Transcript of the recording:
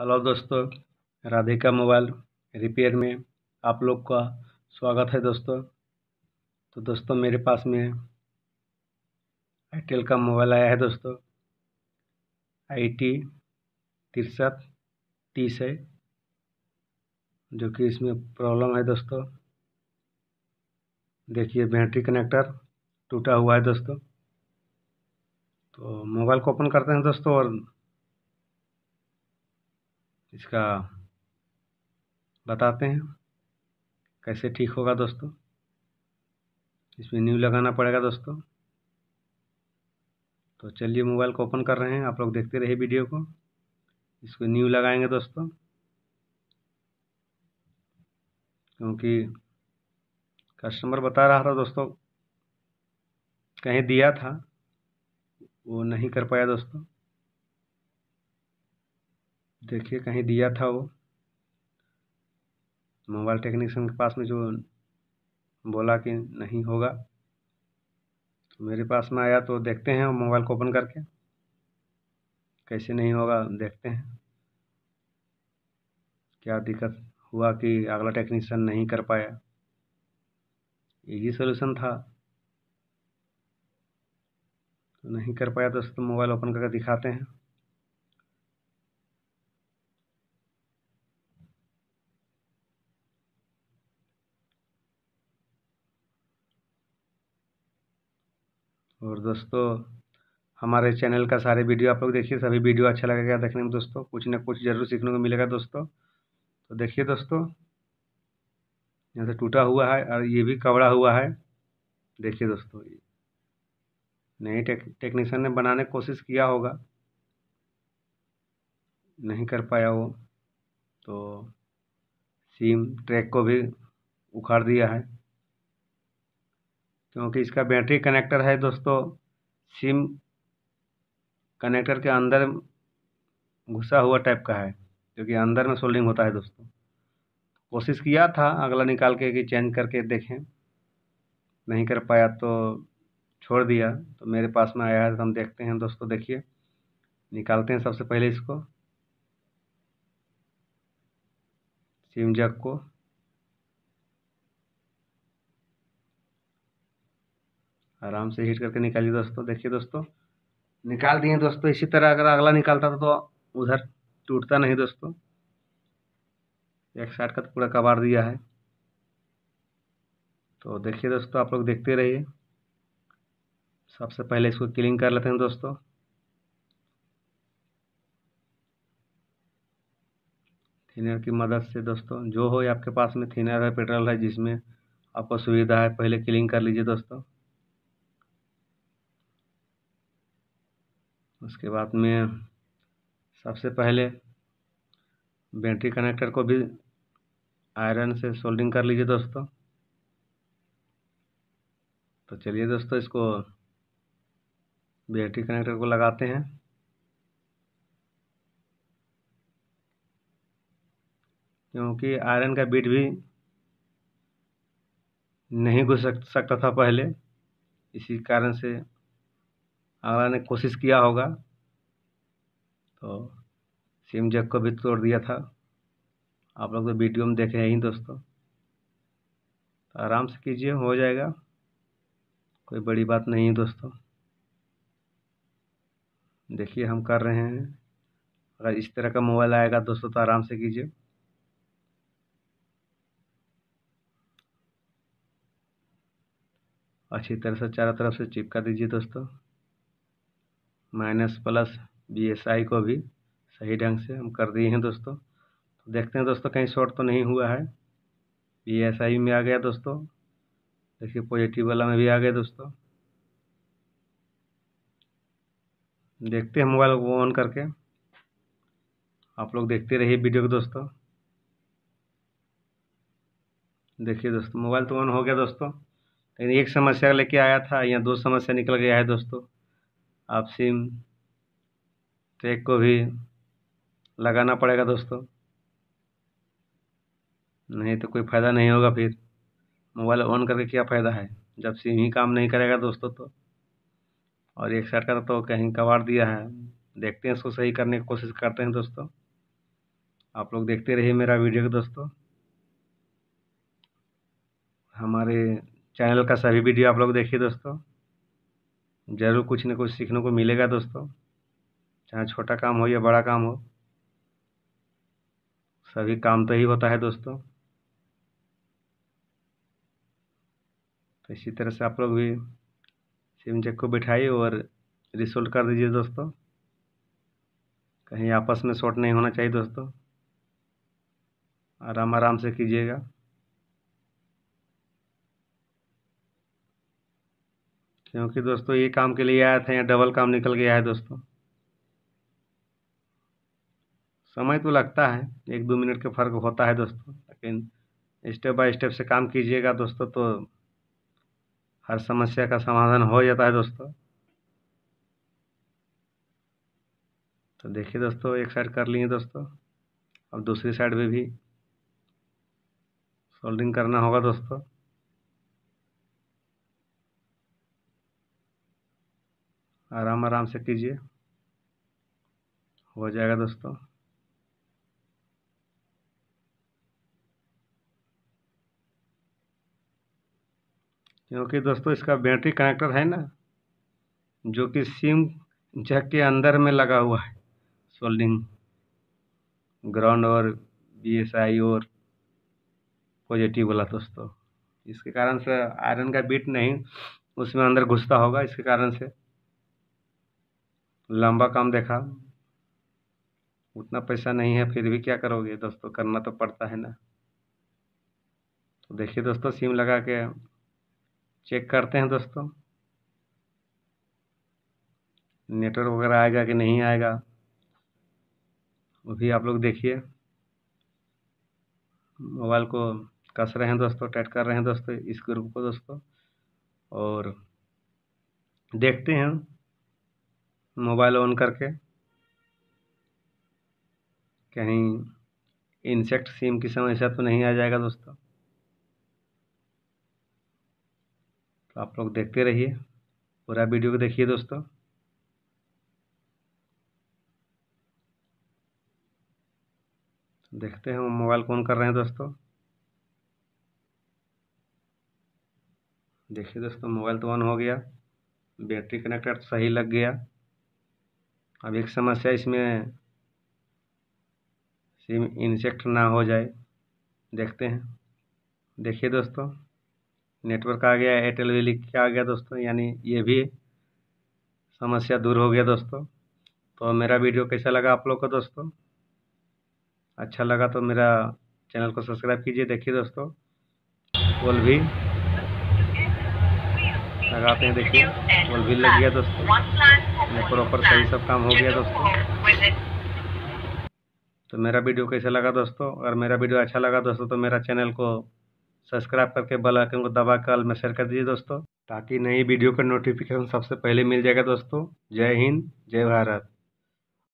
hello दोस्तों Radhika mobile repair में आप लोग का स्वागत है दोस्तों तो दोस्तों मेरे पास में आईटेल का मोबाइल आया है दोस्तों आई टी तिरसठ तीस है जो कि इसमें प्रॉब्लम है दोस्तों देखिए बैटरी कनेक्टर टूटा हुआ है दोस्तों तो मोबाइल को ओपन करते हैं दोस्तों और इसका बताते हैं कैसे ठीक होगा दोस्तों इसमें न्यू लगाना पड़ेगा दोस्तों तो चलिए मोबाइल को ओपन कर रहे हैं आप लोग देखते रहे वीडियो को इसको न्यू लगाएंगे दोस्तों क्योंकि कस्टमर बता रहा था दोस्तों कहीं दिया था वो नहीं कर पाया दोस्तों देखिए कहीं दिया था वो मोबाइल टेक्नीसन के पास में जो बोला कि नहीं होगा तो मेरे पास में आया तो देखते हैं मोबाइल को ओपन करके कैसे नहीं होगा देखते हैं क्या दिक्कत हुआ कि अगला टेक्नीसन नहीं कर पाया यही सोल्यूशन था तो नहीं कर पाया तो मोबाइल ओपन करके दिखाते हैं और दोस्तों हमारे चैनल का सारे वीडियो आप लोग देखिए सभी वीडियो अच्छा लगेगा देखने में दोस्तों कुछ ना कुछ ज़रूर सीखने को मिलेगा दोस्तों तो देखिए दोस्तों यहाँ से टूटा हुआ है और ये भी कवड़ा हुआ है देखिए दोस्तों नहीं टेक टेक्नीशियन ने बनाने की कोशिश किया होगा नहीं कर पाया वो तो सीम ट्रैक को भी उखाड़ दिया है क्योंकि इसका बैटरी कनेक्टर है दोस्तों सिम कनेक्टर के अंदर घुसा हुआ टाइप का है क्योंकि अंदर में सोल्डिंग होता है दोस्तों कोशिश किया था अगला निकाल के कि चेंज करके देखें नहीं कर पाया तो छोड़ दिया तो मेरे पास में आया है तो हम देखते हैं दोस्तों देखिए निकालते हैं सबसे पहले इसको सिम जग को आराम से हीट करके निकालिए दोस्तों देखिए दोस्तों निकाल दिए दोस्तों इसी तरह अगर अगला निकालता था तो उधर टूटता नहीं दोस्तों एक साइड का तो पूरा कबाड़ दिया है तो देखिए दोस्तों आप लोग देखते रहिए सबसे पहले इसको क्लिंग कर लेते हैं दोस्तों थिनर की मदद से दोस्तों जो हो आपके पास में थिनर है पेट्रोल है जिसमें आपको सुविधा है पहले क्लिंग कर लीजिए दोस्तों उसके बाद में सबसे पहले बैटरी कनेक्टर को भी आयरन से सोल्डिंग कर लीजिए दोस्तों तो चलिए दोस्तों इसको बैटरी कनेक्टर को लगाते हैं क्योंकि आयरन का बीट भी नहीं घुस सकता था पहले इसी कारण से आगरा ने कोशिश किया होगा तो सिम जैक को भी तोड़ दिया था आप लोग तो वीडियो में देखे हैं ही दोस्तों तो आराम से कीजिए हो जाएगा कोई बड़ी बात नहीं है दोस्तों देखिए हम कर रहे हैं अगर इस तरह का मोबाइल आएगा दोस्तों तो आराम से कीजिए अच्छी तरह से चारों तरफ से चिपका दीजिए दोस्तों minus plus B S I को भी सही ढंग से हम कर दिए हैं दोस्तों तो देखते हैं दोस्तों कहीं शॉर्ट तो नहीं हुआ है बी एस आई में आ गया दोस्तों देखिए पॉजिटिव वाला में भी आ गया दोस्तों देखते हैं मोबाइल को ऑन करके आप लोग देखते रहिए वीडियो को दोस्तों देखिए दोस्तों मोबाइल तो ऑन हो गया दोस्तों लेकिन एक समस्या लेके आया था यहाँ दो समस्या निकल गया है दोस्तों आप सिम टैग को भी लगाना पड़ेगा दोस्तों नहीं तो कोई फ़ायदा नहीं होगा फिर मोबाइल ऑन करके क्या फ़ायदा है जब सिम ही काम नहीं करेगा दोस्तों तो और एक साइड का तो कहीं कबाड़ दिया है देखते हैं इसको सही करने की कोशिश करते हैं दोस्तों आप लोग देखते रहिए मेरा वीडियो दोस्तों हमारे चैनल का सभी वीडियो आप लोग देखिए दोस्तों ज़रूर कुछ न कुछ सीखने को मिलेगा दोस्तों चाहे छोटा काम हो या बड़ा काम हो सभी काम तो ही होता है दोस्तों तो इसी तरह से आप लोग भी सिम चेक को बिठाइए और रिसोल्ट कर दीजिए दोस्तों कहीं आपस में शॉर्ट नहीं होना चाहिए दोस्तों आराम आराम से कीजिएगा क्योंकि दोस्तों ये काम के लिए आया था या डबल काम निकल गया है दोस्तों समय तो लगता है एक दो मिनट का फ़र्क होता है दोस्तों लेकिन स्टेप बाय स्टेप से काम कीजिएगा दोस्तों तो हर समस्या का समाधान हो जाता है दोस्तों तो देखिए दोस्तों एक साइड कर लिए दोस्तों अब दूसरी साइड पे भी सोल्डिंग करना होगा दोस्तों आराम आराम से कीजिए हो जाएगा दोस्तों क्योंकि दोस्तों इसका बैटरी कनेक्टर है ना जो कि सिम जैक के अंदर में लगा हुआ है सोल्डिंग ग्राउंड और आई और पॉजिटिव वाला दोस्तों इसके कारण से आयरन का बीट नहीं उसमें अंदर घुसता होगा इसके कारण से लंबा काम देखा उतना पैसा नहीं है फिर भी क्या करोगे दोस्तों करना तो पड़ता है ना तो देखिए दोस्तों सिम लगा के चेक करते हैं दोस्तों नेटवर्क वगैरह आएगा कि नहीं आएगा वो भी आप लोग देखिए मोबाइल को कस रहे हैं दोस्तों टाइट कर रहे हैं दोस्तों इस ग्रुप को दोस्तों और देखते हैं मोबाइल ऑन करके कहीं इंसेक्ट सिम की समस्या तो नहीं आ जाएगा दोस्तों तो आप लोग देखते रहिए पूरा वीडियो को देखिए दोस्तों देखते हैं मोबाइल कौन कर रहे हैं दोस्तों देखिए दोस्तों मोबाइल तो ऑन हो गया बैटरी कनेक्टर सही लग गया अब एक समस्या इसमें सिम इंसेक्ट ना हो जाए देखते हैं देखिए दोस्तों नेटवर्क आ गया एयरटेल वी लिख के आ गया दोस्तों यानी ये भी समस्या दूर हो गया दोस्तों तो मेरा वीडियो कैसा लगा आप लोग को दोस्तों अच्छा लगा तो मेरा चैनल को सब्सक्राइब कीजिए देखिए दोस्तों बोल भी लगाते हैं देखिए बोल भी लग गया दोस्तों ये प्रॉपर सही सब काम हो गया दोस्तों तो मेरा वीडियो कैसा लगा दोस्तों अगर मेरा वीडियो अच्छा लगा दोस्तों तो मेरा चैनल को सब्सक्राइब करके बेल आइकन को दबा कर अल में शेयर कर दीजिए दोस्तों ताकि नई वीडियो का नोटिफिकेशन सबसे पहले मिल जाएगा दोस्तों जय हिंद जय भारत